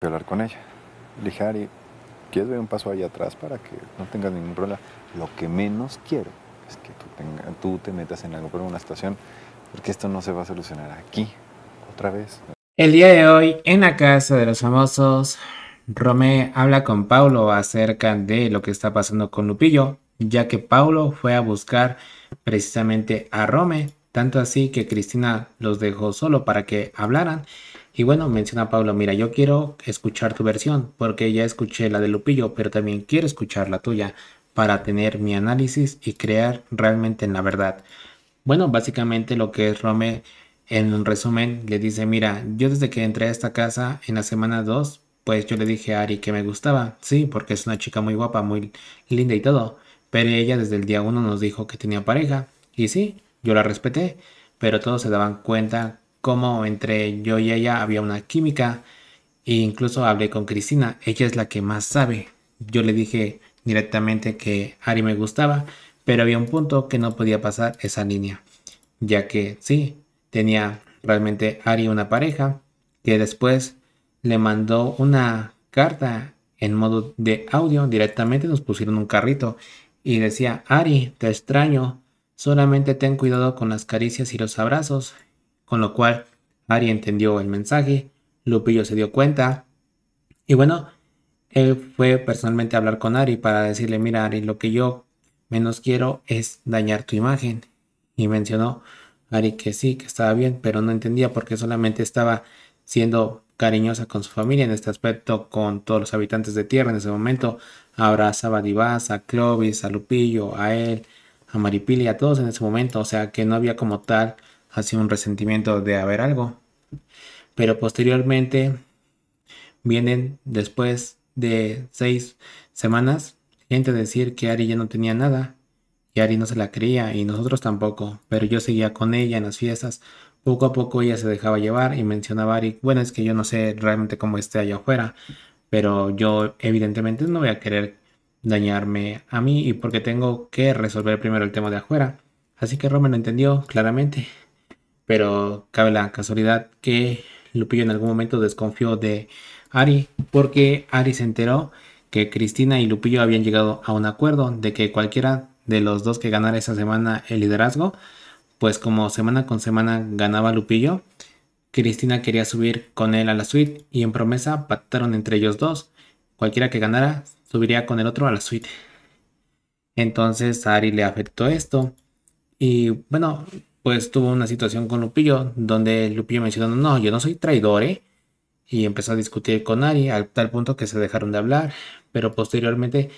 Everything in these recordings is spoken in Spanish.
Voy hablar con ella. Le dije, Ari, ¿quieres ver un paso allá atrás para que no tengas ningún problema? Lo que menos quiero es que tú, tú te metas en algo por una estación, porque esto no se va a solucionar aquí, otra vez. El día de hoy, en la casa de los famosos, Romé habla con Paulo acerca de lo que está pasando con Lupillo, ya que Paulo fue a buscar precisamente a Romé, tanto así que Cristina los dejó solo para que hablaran y bueno, menciona Pablo, mira, yo quiero escuchar tu versión, porque ya escuché la de Lupillo, pero también quiero escuchar la tuya para tener mi análisis y crear realmente en la verdad. Bueno, básicamente lo que es Rome, en un resumen, le dice, mira, yo desde que entré a esta casa en la semana 2, pues yo le dije a Ari que me gustaba, sí, porque es una chica muy guapa, muy linda y todo, pero ella desde el día 1 nos dijo que tenía pareja, y sí, yo la respeté, pero todos se daban cuenta como entre yo y ella había una química. E incluso hablé con Cristina, ella es la que más sabe. Yo le dije directamente que Ari me gustaba, pero había un punto que no podía pasar esa línea, ya que sí, tenía realmente Ari una pareja que después le mandó una carta en modo de audio, directamente nos pusieron un carrito y decía, Ari, te extraño, solamente ten cuidado con las caricias y los abrazos con lo cual Ari entendió el mensaje, Lupillo se dio cuenta y bueno, él fue personalmente a hablar con Ari para decirle, mira Ari, lo que yo menos quiero es dañar tu imagen. Y mencionó Ari que sí, que estaba bien, pero no entendía porque solamente estaba siendo cariñosa con su familia en este aspecto, con todos los habitantes de Tierra en ese momento. Abrazaba a Divas, a Clovis, a Lupillo, a él, a Maripili, a todos en ese momento. O sea que no había como tal sido un resentimiento de haber algo. Pero posteriormente vienen después de seis semanas gente a decir que Ari ya no tenía nada. Y Ari no se la creía y nosotros tampoco, pero yo seguía con ella en las fiestas. Poco a poco ella se dejaba llevar y mencionaba a Ari, bueno, es que yo no sé realmente cómo esté allá afuera, pero yo evidentemente no voy a querer dañarme a mí y porque tengo que resolver primero el tema de afuera. Así que Roman entendió claramente pero cabe la casualidad que Lupillo en algún momento desconfió de Ari porque Ari se enteró que Cristina y Lupillo habían llegado a un acuerdo de que cualquiera de los dos que ganara esa semana el liderazgo, pues como semana con semana ganaba Lupillo, Cristina quería subir con él a la suite y en promesa pactaron entre ellos dos. Cualquiera que ganara subiría con el otro a la suite. Entonces a Ari le afectó esto. Y bueno, pues tuvo una situación con Lupillo, donde Lupillo mencionó, no, yo no soy traidor, ¿eh? Y empezó a discutir con Ari, al tal punto que se dejaron de hablar, pero posteriormente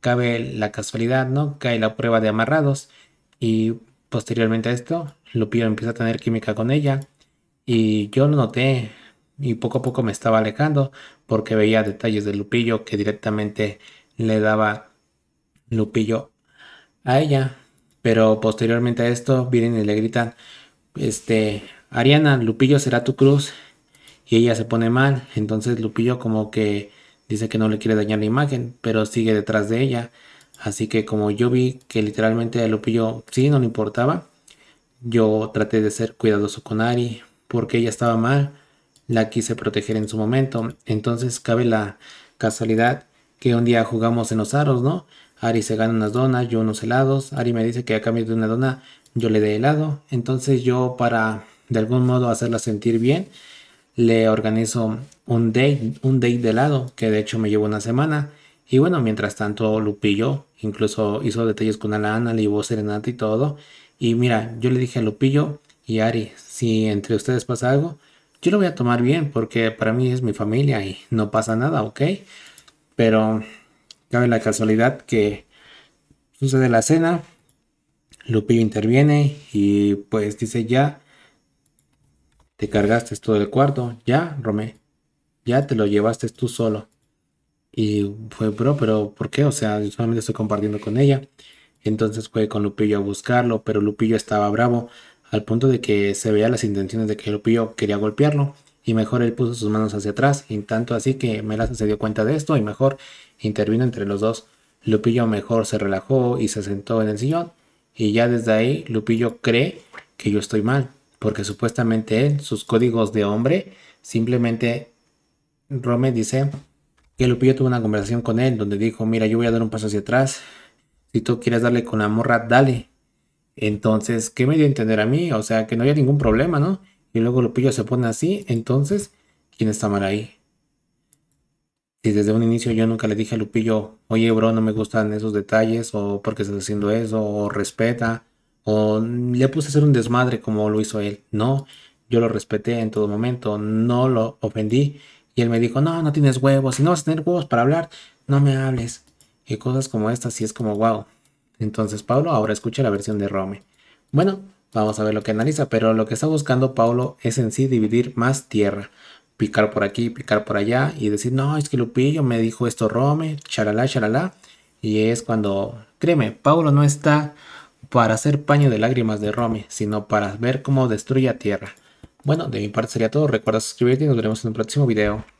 cabe la casualidad, ¿no? Cae la prueba de amarrados y posteriormente a esto, Lupillo empieza a tener química con ella y yo lo noté y poco a poco me estaba alejando porque veía detalles de Lupillo que directamente le daba Lupillo a ella. Pero posteriormente a esto vienen y le gritan, este, Ariana, Lupillo será tu cruz. Y ella se pone mal, entonces Lupillo como que dice que no le quiere dañar la imagen, pero sigue detrás de ella. Así que como yo vi que literalmente a Lupillo sí no le importaba, yo traté de ser cuidadoso con Ari porque ella estaba mal, la quise proteger en su momento. Entonces cabe la casualidad que un día jugamos en los aros, ¿no? Ari se gana unas donas, yo unos helados. Ari me dice que a cambio de una dona yo le dé helado. Entonces yo para de algún modo hacerla sentir bien, le organizo un date, un date de helado, que de hecho me llevo una semana. Y bueno, mientras tanto Lupillo incluso hizo detalles con Alana, le llevó serenata y todo. Y mira, yo le dije a Lupillo y Ari, si entre ustedes pasa algo, yo lo voy a tomar bien porque para mí es mi familia y no pasa nada, ¿ok? Pero cabe la casualidad que sucede la cena, Lupillo interviene y pues dice ya, te cargaste todo el cuarto, ya, Romé, ya te lo llevaste tú solo. Y fue, bro, pero ¿por qué? O sea, yo solamente estoy compartiendo con ella. Entonces fue con Lupillo a buscarlo, pero Lupillo estaba bravo al punto de que se veía las intenciones de que Lupillo quería golpearlo y mejor él puso sus manos hacia atrás, y tanto así que Melaza se dio cuenta de esto y mejor intervino entre los dos. Lupillo mejor se relajó y se sentó en el sillón, y ya desde ahí Lupillo cree que yo estoy mal, porque supuestamente él, sus códigos de hombre, simplemente Rome dice que Lupillo tuvo una conversación con él donde dijo, mira, yo voy a dar un paso hacia atrás, si tú quieres darle con la morra, dale. Entonces, ¿qué me dio a entender a mí? O sea, que no había ningún problema, ¿no? y luego Lupillo se pone así, entonces, ¿quién está mal ahí? y desde un inicio yo nunca le dije a Lupillo, oye, bro, no me gustan esos detalles, o porque estás haciendo eso, o respeta, o le puse a hacer un desmadre como lo hizo él. No, yo lo respeté en todo momento, no lo ofendí. Y él me dijo, no, no tienes huevos, si no vas a tener huevos para hablar, no me hables. Y cosas como estas, y es como wow. Entonces, Pablo, ahora escucha la versión de Rome. Bueno, Vamos a ver lo que analiza, pero lo que está buscando Paulo es en sí dividir más tierra. Picar por aquí, picar por allá y decir, no, es que Lupillo me dijo esto Rome, charalá, charalá. Y es cuando, créeme, Paulo no está para hacer paño de lágrimas de Rome, sino para ver cómo destruye a tierra. Bueno, de mi parte sería todo. Recuerda suscribirte y nos veremos en un próximo video.